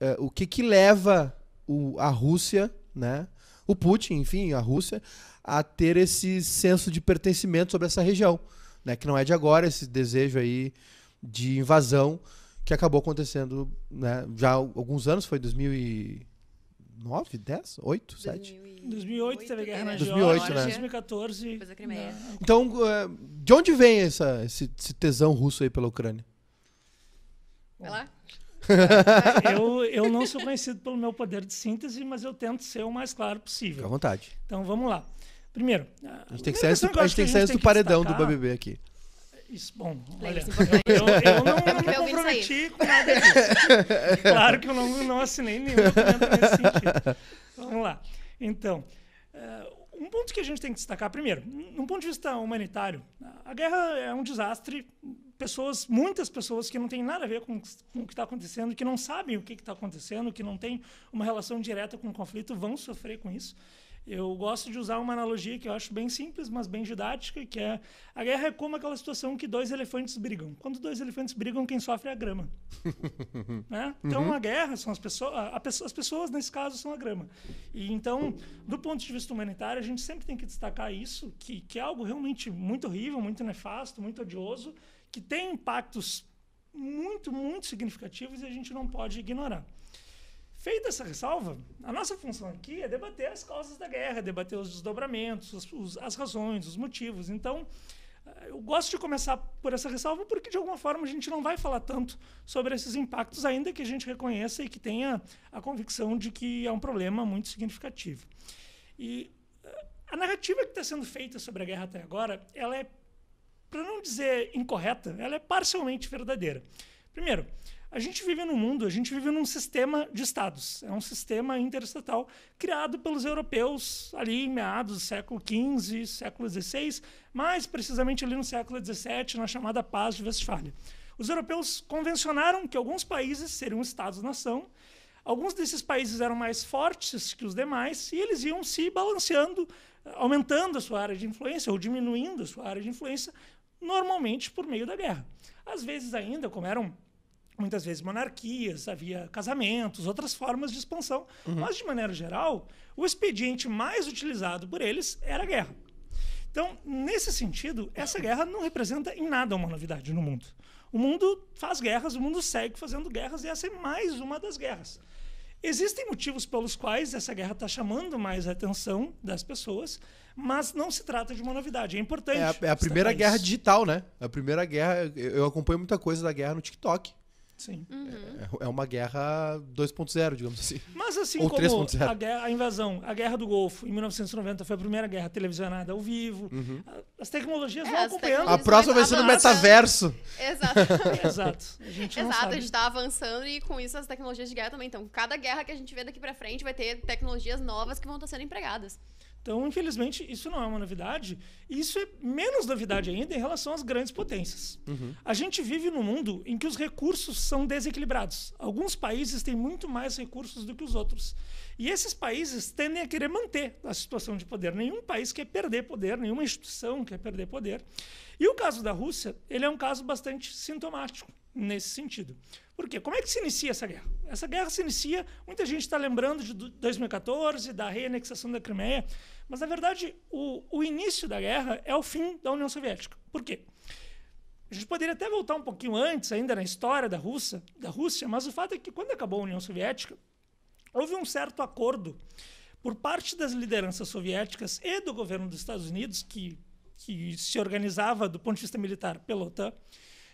uh, o que que leva o, a Rússia, né? O Putin, enfim, a Rússia, a ter esse senso de pertencimento sobre essa região, né? Que não é de agora esse desejo aí de invasão que acabou acontecendo, né? Já há alguns anos, foi 2009, 10, 8, 7? 2008 teve a guerra na 2008, né? 2014. Depois Então, é, de onde vem essa, esse, esse tesão russo aí pela Ucrânia? Vai lá? eu, eu não sou conhecido pelo meu poder de síntese, mas eu tento ser o mais claro possível. Fica à vontade. Então vamos lá. Primeiro, a gente tem que sair, do, que a gente tem que sair do paredão destacar, do BBB aqui. Isso, bom, olha, eu, eu, não, não me comprometi com nada disso. Claro que eu não, não assinei nenhum documento nesse sentido. Vamos lá. Então, eh, um ponto que a gente tem que destacar, primeiro, num ponto de vista humanitário, a guerra é um desastre pessoas, muitas pessoas que não têm nada a ver com, com o que está acontecendo, que não sabem o que está acontecendo, que não têm uma relação direta com o conflito, vão sofrer com isso. Eu gosto de usar uma analogia que eu acho bem simples, mas bem didática, que é a guerra é como aquela situação que dois elefantes brigam. Quando dois elefantes brigam, quem sofre é a grama. né? Uhum. Então uhum. a guerra são as pessoas, as pessoas nesse caso são a grama. E então, do ponto de vista humanitário, a gente sempre tem que destacar isso, que, que é algo realmente muito horrível, muito nefasto, muito odioso, que tem impactos muito, muito significativos e a gente não pode ignorar. Feita essa ressalva, a nossa função aqui é debater as causas da guerra, debater os desdobramentos, os, os, as razões, os motivos. Então, eh, eu gosto de começar por essa ressalva porque, de alguma forma, a gente não vai falar tanto sobre esses impactos, ainda que a gente reconheça e que tenha a convicção de que é um problema muito significativo. E eh, a narrativa que está sendo feita sobre a guerra até agora, ela é, para não dizer incorreta, ela é parcialmente verdadeira. Primeiro, a gente vive num mundo, a gente vive num sistema de estados. É um sistema interestatal criado pelos europeus ali em meados do século XV, século XVI, mais precisamente ali no século XVII, na chamada Paz de Westfália. Os europeus convencionaram que alguns países seriam estados-nação. Alguns desses países eram mais fortes que os demais e eles iam se balanceando, aumentando a sua área de influência ou diminuindo a sua área de influência, normalmente por meio da guerra. Às vezes ainda, como eram muitas vezes monarquias, havia casamentos, outras formas de expansão. Uhum. Mas, de maneira geral, o expediente mais utilizado por eles era a guerra. Então, nesse sentido, essa guerra não representa em nada uma novidade no mundo. O mundo faz guerras, o mundo segue fazendo guerras e essa é mais uma das guerras. Existem motivos pelos quais essa guerra está chamando mais a atenção das pessoas, mas não se trata de uma novidade. É importante. É a, é a primeira guerra isso. digital, né? A primeira guerra. Eu acompanho muita coisa da guerra no TikTok. Sim. Uhum. É, é, uma guerra 2.0, digamos assim. Mas assim Ou como 3.0. A, guerra, a invasão, a guerra do Golfo, em 1990, foi a primeira guerra televisionada ao vivo. Uhum. As tecnologias é, vão acompanhando. A próxima vai ser no metaverso. Exatamente. Exato. A gente Exato, sabe. a gente tá avançando e com isso as tecnologias de guerra também. Então, cada guerra que a gente vê daqui para frente vai ter tecnologias novas que vão estar sendo empregadas. Então, infelizmente, isso não é uma novidade. E isso é menos novidade ainda em relação às grandes potências. Uhum. A gente vive num mundo em que os recursos são desequilibrados. Alguns países têm muito mais recursos do que os outros. E esses países tendem a querer manter a situação de poder. Nenhum país quer perder poder, nenhuma instituição quer perder poder. E o caso da Rússia, ele é um caso bastante sintomático nesse sentido. Porque como é que se inicia essa guerra? Essa guerra se inicia, muita gente está lembrando de 2014, da reanexação da Crimeia. Mas, na verdade, o, o início da guerra é o fim da União Soviética. Por quê? A gente poderia até voltar um pouquinho antes ainda na história da Rússia, da Rússia, mas o fato é que quando acabou a União Soviética, houve um certo acordo por parte das lideranças soviéticas e do governo dos Estados Unidos, que, que se organizava do ponto de vista militar pela OTAN,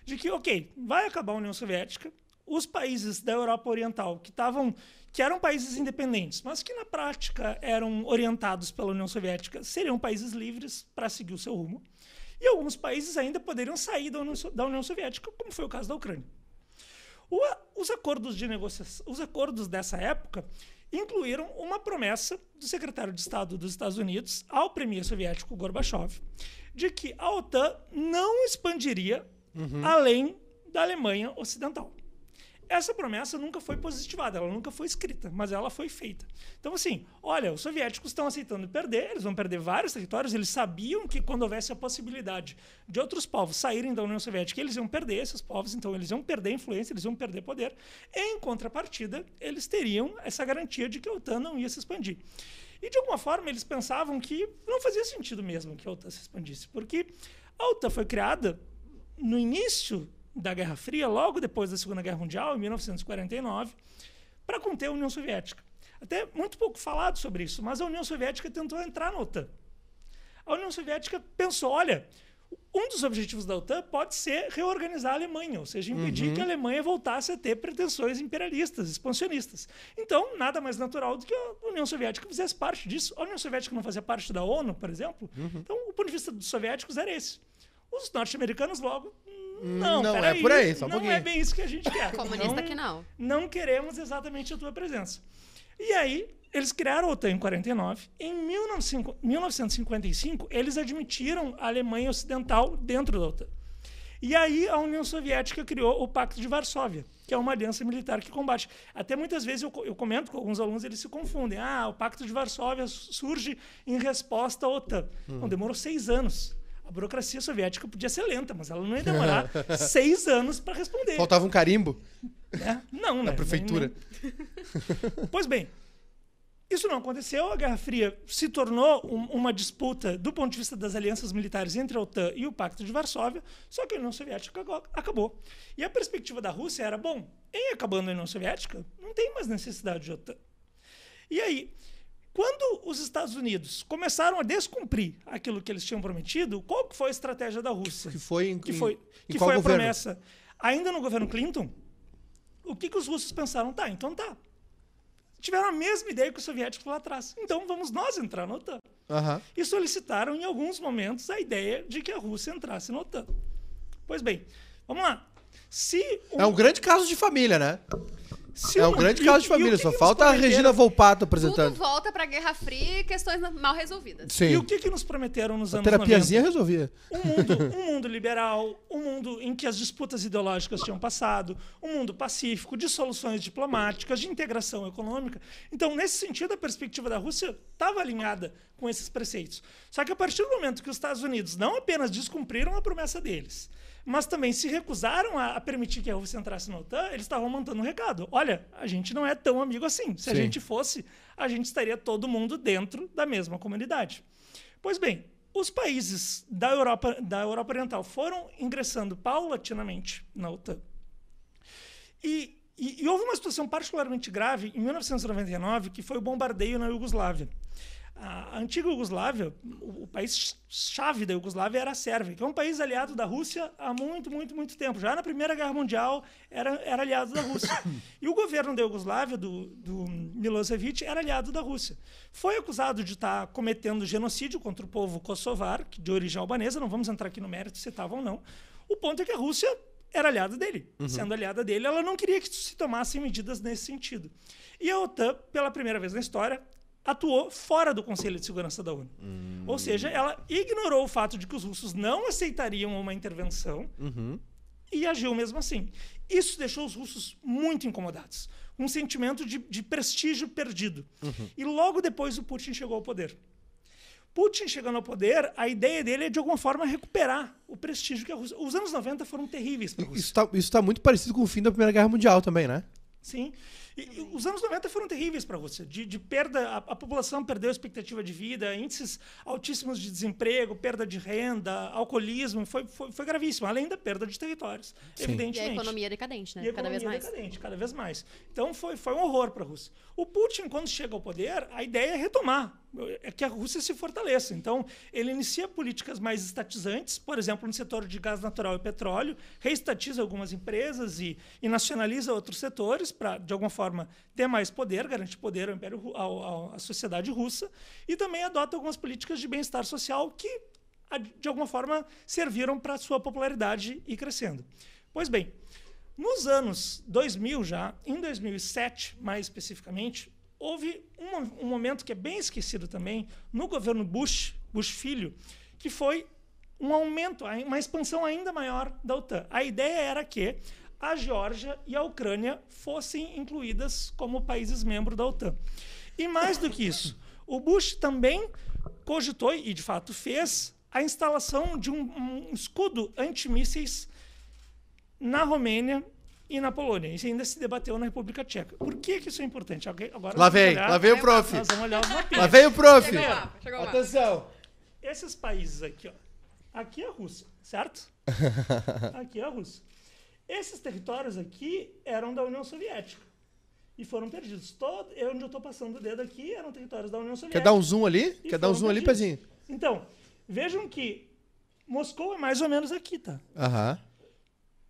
de que, ok, vai acabar a União Soviética, os países da Europa Oriental, que estavam que eram países independentes, mas que na prática eram orientados pela União Soviética, seriam países livres para seguir o seu rumo. E alguns países ainda poderiam sair da União, da União Soviética, como foi o caso da Ucrânia. O, os acordos de negociação, os acordos dessa época incluíram uma promessa do secretário de Estado dos Estados Unidos ao premier soviético Gorbachev de que a OTAN não expandiria uhum. além da Alemanha Ocidental. Essa promessa nunca foi positivada, ela nunca foi escrita, mas ela foi feita. Então, assim, olha, os soviéticos estão aceitando perder, eles vão perder vários territórios, eles sabiam que quando houvesse a possibilidade de outros povos saírem da União Soviética, eles iam perder esses povos, então eles iam perder influência, eles iam perder poder. Em contrapartida, eles teriam essa garantia de que a OTAN não ia se expandir. E de alguma forma eles pensavam que não fazia sentido mesmo que a OTAN se expandisse, porque a OTAN foi criada no início da Guerra Fria, logo depois da Segunda Guerra Mundial, em 1949, para conter a União Soviética. Até muito pouco falado sobre isso, mas a União Soviética tentou entrar na OTAN. A União Soviética pensou: olha, um dos objetivos da OTAN pode ser reorganizar a Alemanha, ou seja, impedir uhum. que a Alemanha voltasse a ter pretensões imperialistas, expansionistas. Então, nada mais natural do que a União Soviética fizesse parte disso. A União Soviética não fazia parte da ONU, por exemplo. Uhum. Então, o ponto de vista dos soviéticos era esse. Os norte-americanos logo não, não é por aí, só um Não é pouquinho. é bem isso que a gente quer. Comunista não, que não. Não queremos exatamente a tua presença. E aí, eles criaram a OTAN em 49. Em 1955, eles admitiram a Alemanha Ocidental dentro da OTAN. E aí a União Soviética criou o Pacto de Varsóvia, que é uma aliança militar que combate. Até muitas vezes eu, eu comento com alguns alunos, eles se confundem. Ah, o Pacto de Varsóvia surge em resposta à OTAN. Não, demorou seis anos a burocracia soviética podia ser lenta, mas ela não ia demorar seis anos para responder. Faltava um carimbo? É? Não, né? Na prefeitura. Nem, nem... pois bem, isso não aconteceu. A Guerra Fria se tornou um, uma disputa do ponto de vista das alianças militares entre a OTAN e o Pacto de Varsóvia, só que a União Soviética acabou. E a perspectiva da Rússia era: bom, em acabando a União Soviética, não tem mais necessidade de OTAN. E aí, quando os Estados Unidos começaram a descumprir aquilo que eles tinham prometido, qual que foi a estratégia da Rússia? Que foi, em, que foi, em, que foi a governo? promessa. Ainda no governo Clinton, o que, que os russos pensaram? Tá, então tá. Tiveram a mesma ideia que os soviéticos lá atrás. Então vamos nós entrar na OTAN. Uhum. E solicitaram em alguns momentos a ideia de que a Rússia entrasse na OTAN. Pois bem, vamos lá. É um... É um grande caso de família, né? Se é um grande caso de família, que só que falta a Regina Volpato apresentando. Tudo volta pra Guerra Fria e questões mal resolvidas. Sim. E o que, que nos prometeram nos a anos terapiazinha resolvia. Um mundo, um mundo liberal, um mundo em que as disputas ideológicas tinham passado, um mundo pacífico, de soluções diplomáticas, de integração econômica. Então, nesse sentido, a perspectiva da Rússia estava alinhada com esses preceitos. Só que a partir do momento que os Estados Unidos não apenas descumpriram a promessa deles, mas também se recusaram a, permitir que a Rússia entrasse na OTAN, eles estavam mandando um recado. Olha, a gente não é tão amigo assim. Se Sim. a gente fosse, a gente estaria todo mundo dentro da mesma comunidade. Pois bem, os países da Europa, da Europa Oriental foram ingressando paulatinamente na OTAN. E, e, e houve uma situação particularmente grave em 1999, que foi o bombardeio na Iugoslávia. A antiga Iugoslávia, o país chave da Iugoslávia era a Sérvia, que é um país aliado da Rússia há muito, muito, muito tempo. Já na Primeira Guerra Mundial era, era aliado da Rússia. E o governo da Iugoslávia, do, do Milosevic, era aliado da Rússia. Foi acusado de estar cometendo genocídio contra o povo kosovar, de origem albanesa, não vamos entrar aqui no mérito se estava ou não. O ponto é que a Rússia era aliada dele. Uhum. Sendo aliada dele, ela não queria que se tomassem medidas nesse sentido. E a OTAN, pela primeira vez na história, atuou fora do Conselho de Segurança da ONU. Hum. Ou seja, ela ignorou o fato de que os russos não aceitariam uma intervenção uhum. e agiu mesmo assim. Isso deixou os russos muito incomodados. Um sentimento de, de prestígio perdido. Uhum. E logo depois o Putin chegou ao poder. Putin chegando ao poder, a ideia dele é de alguma forma recuperar o prestígio que a Rússia. Os anos 90 foram terríveis para a Rússia. Isso está tá muito parecido com o fim da Primeira Guerra Mundial também, né? Sim. E, os anos 90 foram terríveis para a Rússia, de, de perda, a, a, população perdeu a expectativa de vida, índices altíssimos de desemprego, perda de renda, alcoolismo, foi, foi, foi gravíssimo, além da perda de territórios, Sim. evidentemente. E a economia decadente, né? E a cada vez mais. decadente, cada vez mais. Então foi, foi um horror para a Rússia. O Putin, quando chega ao poder, a ideia é retomar, é que a Rússia se fortaleça. Então, ele inicia políticas mais estatizantes, por exemplo, no setor de gás natural e petróleo, reestatiza algumas empresas e, e nacionaliza outros setores para, de alguma forma, forma, ter mais poder, garantir poder ao Império, à sociedade russa, e também adota algumas políticas de bem-estar social que, de alguma forma, serviram para sua popularidade e crescendo. Pois bem, nos anos 2000 já, em 2007 mais especificamente, houve um, um momento que é bem esquecido também no governo Bush, Bush filho, que foi um aumento, uma expansão ainda maior da OTAN. A ideia era que a Geórgia e a Ucrânia fossem incluídas como países membros da OTAN. E mais do que isso, o Bush também cogitou, e de fato fez, a instalação de um, um escudo antimísseis na Romênia e na Polônia. Isso ainda se debateu na República Tcheca. Por que, que isso é importante? Agora lá vem, olhar, lá vem o prof. Nós vamos olhar os Lá vem o prof. Chegou lá, chegou lá. Atenção. Esses países aqui, ó. Aqui é a Rússia, certo? aqui é a Rússia. Esses territórios aqui eram da União Soviética e foram perdidos. Todo, eu, onde eu estou passando o dedo aqui eram territórios da União Soviética. Quer dar um zoom ali? Quer dar um zoom perdidos. ali, Pezinho? Então, vejam que Moscou é mais ou menos aqui, tá? Aham. Uhum.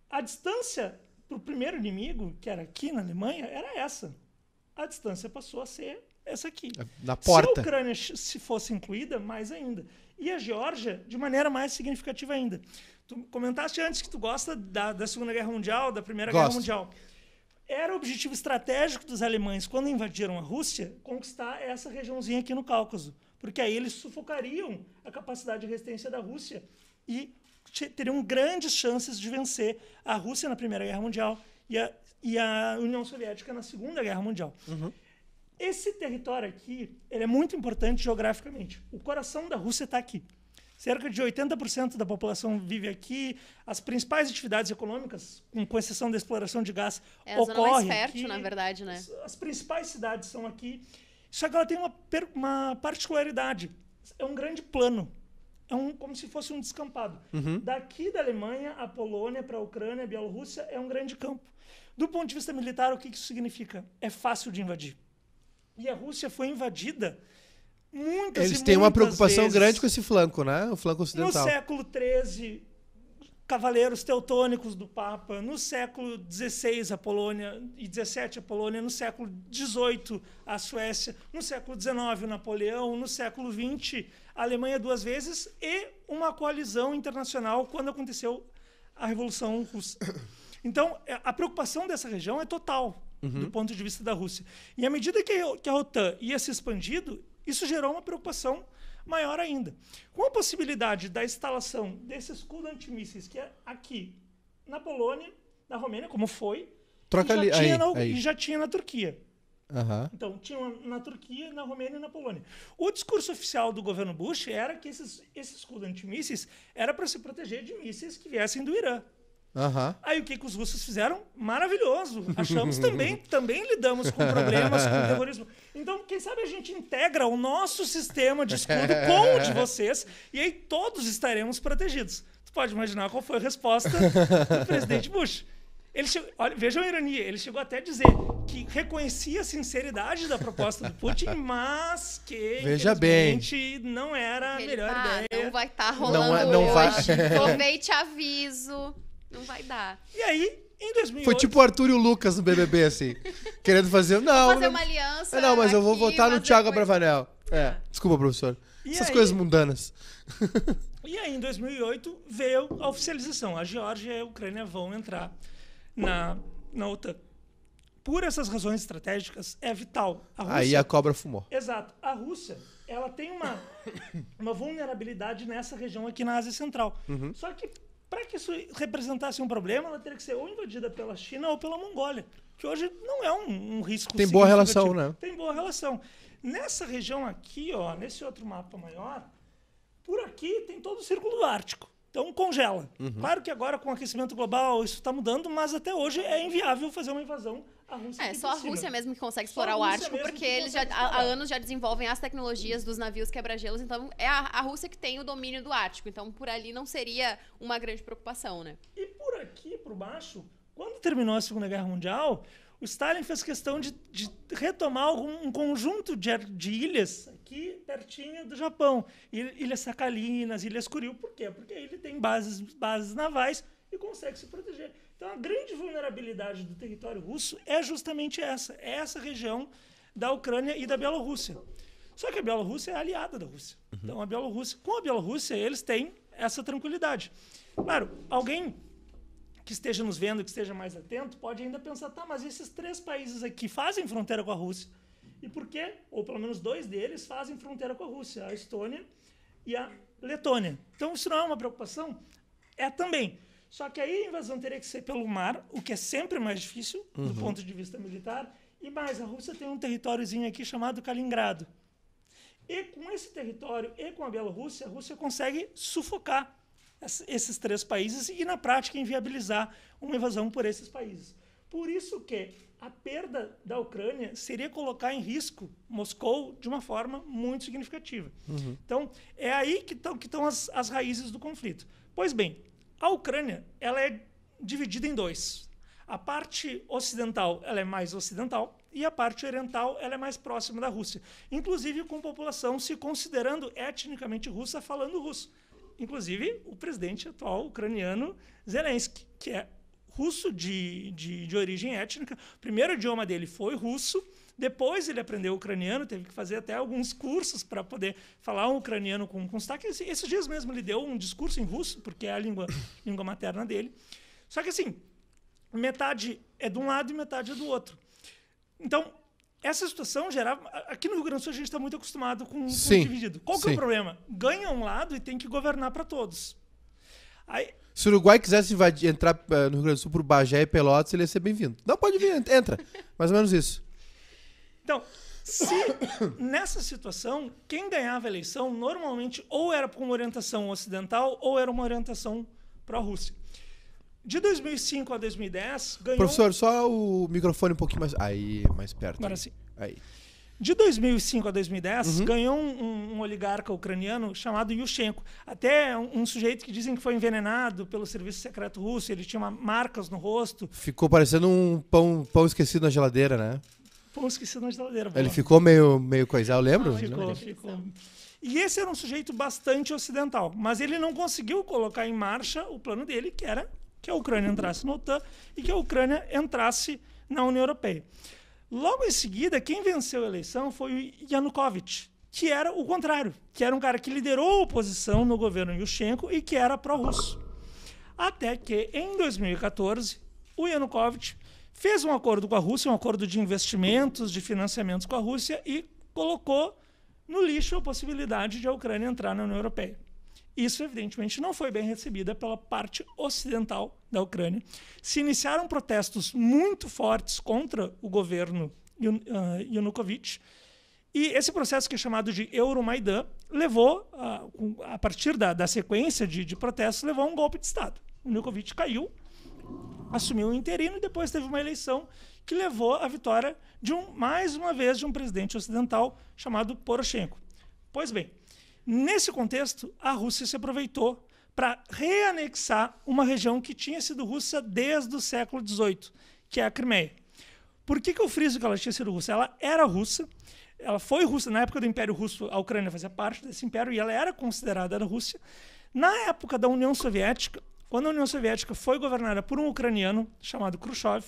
A distância para o primeiro inimigo, que era aqui na Alemanha, era essa. A distância passou a ser essa aqui. É, na porta. Se a Ucrânia se fosse incluída, mais ainda. E a Geórgia, de maneira mais significativa ainda. Tu comentaste antes que tu gosta da, da Segunda Guerra Mundial, da Primeira Gosto. Guerra Mundial. Era o objetivo estratégico dos alemães, quando invadiram a Rússia, conquistar essa regiãozinha aqui no Cáucaso. Porque aí eles sufocariam a capacidade de resistência da Rússia e teriam grandes chances de vencer a Rússia na Primeira Guerra Mundial e a, e a União Soviética na Segunda Guerra Mundial. Uhum. Esse território aqui, ele é muito importante geograficamente. O coração da Rússia está aqui. Cerca de 80% da população vive aqui. As principais atividades econômicas, com exceção da exploração de gás, é ocorrem zona mais fértil, aqui. na verdade, né? As principais cidades são aqui. Só que ela tem uma, uma particularidade. É um grande plano. É um, como se fosse um descampado. Uhum. Daqui da Alemanha, a Polônia, para a Ucrânia, a Bielorrússia, é um grande campo. Do ponto de vista militar, o que isso significa? É fácil de invadir. E a Rússia foi invadida muitas Eles têm muitas uma preocupação vezes. grande com esse flanco, né? O flanco ocidental. No século XIII, cavaleiros teutônicos do Papa. No século XVI, a Polônia. E XVII, a Polônia. No século XVIII, a Suécia. No século XIX, o Napoleão. No século XX, a Alemanha duas vezes. E uma coalizão internacional quando aconteceu a Revolução Russa. Então, é, a preocupação dessa região é total, uhum. do ponto de vista da Rússia. E à medida que, a OTAN ia se expandindo, isso gerou uma preocupação maior ainda. Com a possibilidade da instalação desse escudo antimísseis, que é aqui na Polônia, na Romênia, como foi, Troca e, já, ali, tinha aí, na, aí. É e já tinha na Turquia. Uhum. Então, tinha na Turquia, na Romênia e na Polônia. O discurso oficial do governo Bush era que esses, esse escudo antimísseis era para se proteger de mísseis que viessem do Irã. Uhum. Aí o que, que os russos fizeram? Maravilhoso. Achamos também, também lidamos com problemas com terrorismo. Então, quem sabe a gente integra o nosso sistema de escudo com o de vocês e aí todos estaremos protegidos. Tu pode imaginar qual foi a resposta do presidente Bush. Ele chegou, olha, vejam a ironia, ele chegou até a dizer que reconhecia a sinceridade da proposta do Putin, mas que Veja bem. não era a melhor ah, ideia. Tá é- não vai estar tá rolando não, não hoje. Vai... Aproveite aviso. Não vai dar. E aí, em 2008... Foi tipo o Arthur e o Lucas no BBB, assim. querendo fazer... Não, vou fazer uma aliança Não, mas aqui, eu vou votar no Thiago Bravanel é, é, desculpa, professor. E Essas aí... coisas mundanas. E aí, em 2008, veio a oficialização. A Geórgia e a Ucrânia vão entrar na, na OTAN. Por essas razões estratégicas, é vital. A Rússia, aí a cobra fumou. Exato. A Rússia, ela tem uma, uma vulnerabilidade nessa região aqui na Ásia Central. Uhum. Só que para que isso representasse um problema, ela teria que ser ou invadida pela China ou pela Mongólia, que hoje não é um, um risco. Tem boa relação, né? Tem boa relação. Nessa região aqui, ó, nesse outro mapa maior, por aqui tem todo o círculo do Ártico. Então congela. Uhum. Claro que agora com o aquecimento global isso está mudando, mas até hoje é inviável fazer uma invasão Rússia é, só a Rússia mesmo que consegue explorar o Ártico, porque eles já, há, anos já desenvolvem as tecnologias dos navios quebra-gelos, então é a, a Rússia que tem o domínio do Ártico, então por ali não seria uma grande preocupação, né? E por aqui, por baixo, quando terminou a Segunda Guerra Mundial, o Stalin fez questão de, de retomar algum, um conjunto de, de, ilhas aqui pertinho do Japão. Ilhas Sakalinas, Ilhas Kuril. Por quê? Porque ele tem bases, bases navais e consegue se proteger. Então, a grande vulnerabilidade do território russo é justamente essa: é essa região da Ucrânia e da Bielorrússia. Só que a Bielorrússia é aliada da Rússia. Uhum. Então, a Bielorrússia, com a Bielorrússia, eles têm essa tranquilidade. Claro, alguém que esteja nos vendo, que esteja mais atento, pode ainda pensar: tá, mas esses três países aqui fazem fronteira com a Rússia. E por quê? Ou pelo menos dois deles fazem fronteira com a Rússia, a Estônia e a Letônia. Então, isso não é uma preocupação? É também. Só que aí a invasão teria que ser pelo mar, o que é sempre mais difícil uhum. do ponto de vista militar. E mais, a Rússia tem um territóriozinho aqui chamado Kaliningrado. E com esse território e com a Bielorrússia, a Rússia consegue sufocar esses três países e, na prática, inviabilizar uma invasão por esses países. Por isso que a perda da Ucrânia seria colocar em risco Moscou de uma forma muito significativa. Uhum. Então, é aí que estão as, as raízes do conflito. Pois bem, a Ucrânia ela é dividida em dois. A parte ocidental ela é mais ocidental e a parte oriental ela é mais próxima da Rússia, inclusive com população se considerando etnicamente russa falando russo. Inclusive o presidente atual ucraniano Zelensky, que é russo de, de, de origem étnica. O primeiro idioma dele foi russo. Depois ele aprendeu ucraniano, teve que fazer até alguns cursos para poder falar um ucraniano com, com sotaque. Esse, esses dias mesmo ele deu um discurso em russo, porque é a língua, língua materna dele. Só que assim, metade é de um lado e metade é do outro. Então, essa situação gerava. Aqui no Rio Grande do Sul a gente está muito acostumado com, Sim. com dividido. Qual que é o problema? Ganha um lado e tem que governar para todos. Aí, se o Uruguai quisesse invadir, entrar uh, no Rio Grande do Sul por Bagé e Pelotas, ele ia ser bem-vindo. Não, pode vir, entra. Mais ou menos isso. Então, se nessa situação, quem ganhava a eleição normalmente ou era por uma orientação ocidental ou era uma orientação pró-Rússia. De 2005 a 2010, ganhou... Professor, só o microfone um pouquinho mais... Aí, mais perto. Agora sim. Aí. De 2005 a 2010, uhum. ganhou um, um, oligarca ucraniano chamado Yushchenko. Até um, um, sujeito que dizem que foi envenenado pelo serviço secreto russo, ele tinha uma, marcas no rosto. Ficou parecendo um pão, pão esquecido na geladeira, né? Pão esquecido na geladeira. Ele ficou meio, meio coisado, lembro? Ah, ficou, né? ficou. E esse era um sujeito bastante ocidental, mas ele não conseguiu colocar em marcha o plano dele, que era que a Ucrânia entrasse na OTAN e que a Ucrânia entrasse na União Europeia. Logo em seguida, quem venceu a eleição foi o Yanukovych, que era o contrário, que era um cara que liderou a oposição no governo Yushchenko e que era pró-russo. Até que, em 2014, o Yanukovych fez um acordo com a Rússia, um acordo de investimentos, de financiamentos com a Rússia e colocou no lixo a possibilidade de a Ucrânia entrar na União Europeia. Isso, evidentemente, não foi bem recebida pela parte ocidental da Ucrânia. Se iniciaram protestos muito fortes contra o governo ah, Yanukovych. E esse processo, que é chamado de Euromaidan, levou, a, partir da, da sequência de, de, protestos, levou a um golpe de Estado. O Yanukovych caiu, assumiu o interino e depois teve uma eleição que levou à vitória de um, mais uma vez, de um presidente ocidental chamado Poroshenko. Pois bem, Nesse contexto, a Rússia se aproveitou para reanexar uma região que tinha sido russa desde o século XVIII, que é a Crimeia. Por que, que eu friso que ela tinha sido russa? Ela era russa, ela foi russa na época do Império Russo, a Ucrânia fazia parte desse império e ela era considerada era Rússia. Na época da União Soviética, quando a União Soviética foi governada por um ucraniano chamado Khrushchev,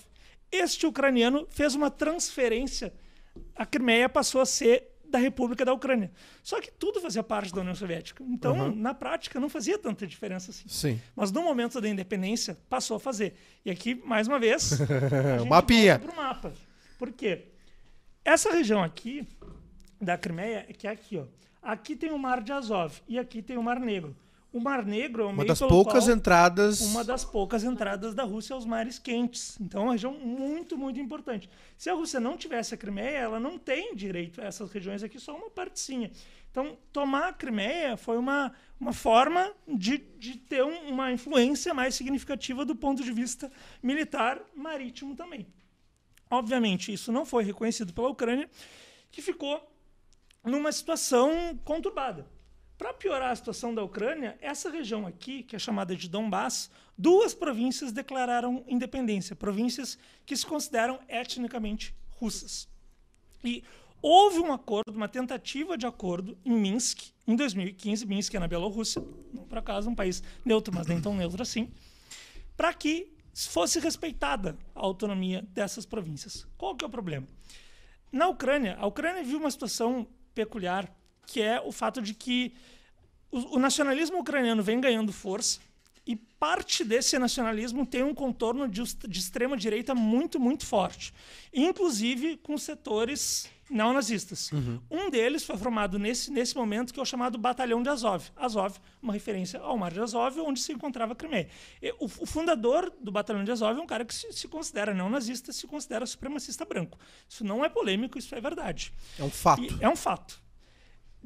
este ucraniano fez uma transferência. A Crimeia passou a ser da República da Ucrânia. Só que tudo fazia parte da União Soviética. Então, uhum. na prática, não fazia tanta diferença assim. Sim. Mas no momento da independência, passou a fazer. E aqui, mais uma vez, o mapinha. Para o mapa. Por quê? Essa região aqui, da Crimeia, é que é aqui, ó. Aqui tem o Mar de Azov e aqui tem o Mar Negro. O Mar Negro é uma das poucas qual, entradas. Uma das poucas entradas da Rússia aos mares quentes. Então, é uma região muito, muito importante. Se a Rússia não tivesse a Crimeia, ela não tem direito a essas regiões aqui, só uma partezinha. Então, tomar a Crimeia foi uma, uma forma de, de ter um, uma influência mais significativa do ponto de vista militar marítimo também. Obviamente, isso não foi reconhecido pela Ucrânia, que ficou numa situação conturbada para piorar a situação da Ucrânia, essa região aqui, que é chamada de Donbass, duas províncias declararam independência, províncias que se consideram etnicamente russas. E houve um acordo, uma tentativa de acordo em Minsk, em 2015, Minsk é na Bielorrússia, não por acaso um país neutro, mas nem tão neutro assim, para que fosse respeitada a autonomia dessas províncias. Qual que é o problema? Na Ucrânia, a Ucrânia viu uma situação peculiar que é o fato de que o, nacionalismo ucraniano vem ganhando força e parte desse nacionalismo tem um contorno de, de extrema direita muito, muito forte, inclusive com setores neonazistas. Uhum. Um deles foi formado nesse, nesse momento, que é o chamado Batalhão de Azov. Azov, uma referência ao Mar de Azov, onde se encontrava a Crimeia. O, o, fundador do Batalhão de Azov é um cara que se, se considera neonazista, se considera supremacista branco. Isso não é polêmico, isso é verdade. É um fato. E é um fato.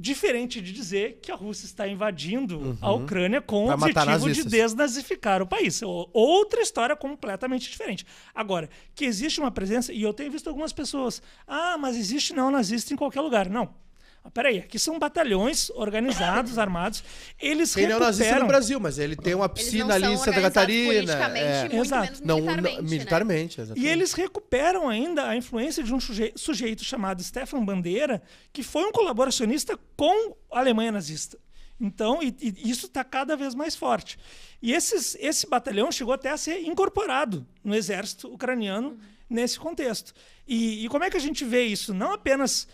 Diferente de dizer que a Rússia está invadindo uhum. a Ucrânia com o objetivo de desnazificar o país. É outra história completamente diferente. Agora, que existe uma presença, e eu tenho visto algumas pessoas, ah, mas existe não nazista em qualquer lugar. Não. Ah, peraí, aqui são batalhões organizados, armados. Eles tem recuperam... neonazista no Brasil, mas ele tem uma piscina ali em Santa Catarina. É. Exato. não, militarmente. Não, militarmente né? E eles recuperam ainda a influência de um sujeito, sujeito chamado Stefan Bandeira, que foi um colaboracionista com a Alemanha nazista. Então, e, e isso está cada vez mais forte. E esses, esse batalhão chegou até a ser incorporado no exército ucraniano uhum. nesse contexto. E, e como é que a gente vê isso? Não apenas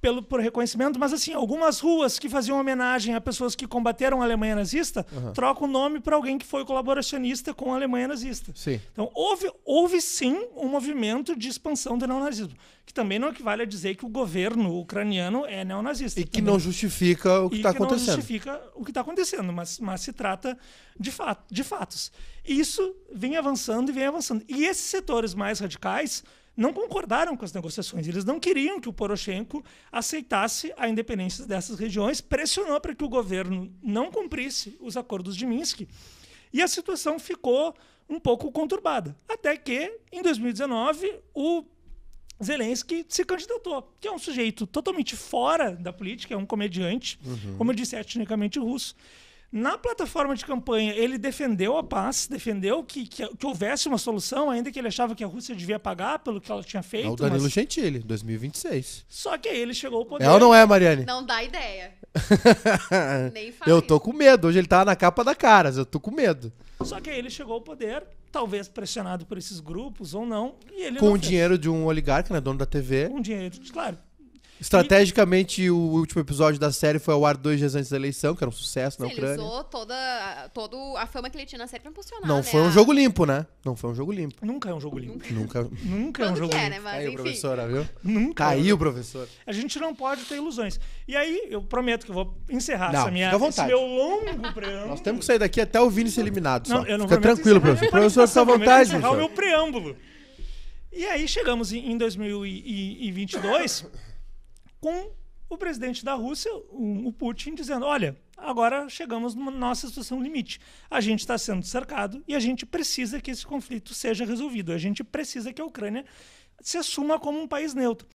pelo por reconhecimento, mas assim, algumas ruas que faziam homenagem a pessoas que combateram a Alemanha nazista, uhum. troca o nome para alguém que foi colaboracionista com a Alemanha nazista. Sim. Então, houve, houve sim um movimento de expansão do neonazismo, que também não equivale a dizer que o governo ucraniano é neonazista. E também. que não justifica o que está acontecendo. não justifica o que está acontecendo, mas, mas se trata de, fato, de fatos. Isso vem avançando e vem avançando. E esses setores mais radicais não concordaram com as negociações. Eles não queriam que o Poroshenko aceitasse a independência dessas regiões, pressionou para que o governo não cumprisse os acordos de Minsk. E a situação ficou um pouco conturbada. Até que, em 2019, o Zelensky se candidatou, que é um sujeito totalmente fora da política, é um comediante, uhum. como eu disse, é etnicamente russo. Na plataforma de campanha, ele defendeu a paz, defendeu que, que, que, houvesse uma solução, ainda que ele achava que a Rússia devia pagar pelo que ela tinha feito. É o Danilo mas... Gentili, 2026. Só que aí ele chegou ao poder. É ou não é, Mariane? Não dá ideia. Nem faz. Eu tô com medo. Hoje ele tá na capa da Caras, eu tô com medo. Só que aí ele chegou ao poder, talvez pressionado por esses grupos ou não. E ele com não o fez. dinheiro de um oligarca, né? Dono da TV. Com dinheiro, claro. Estrategicamente, e... o último episódio da série foi ao ar dois dias antes da eleição, que era um sucesso na Sim, Ucrânia. Ele usou toda, todo a fama que ele tinha na série pra impulsionar. Não né? foi um jogo limpo, né? Não foi um jogo limpo. Nunca é um jogo limpo. Nunca, Nunca é um jogo é, limpo. Né? Mas, Caiu, o professora, viu? Nunca. Caiu, professor. A gente não pode ter ilusões. E aí, eu prometo que eu vou encerrar não, essa minha, esse meu longo preâmbulo. Nós temos que sair daqui até o Vini ser eliminado. Não, só. Eu não Fica tranquilo, professor. Professor, fica à vontade. Eu vou encerrar o meu preâmbulo. E aí, chegamos em 2022 com o presidente da Rússia, o Putin, dizendo: olha, agora chegamos numa nossa situação limite. A gente está sendo cercado e a gente precisa que esse conflito seja resolvido. A gente precisa que a Ucrânia se assuma como um país neutro.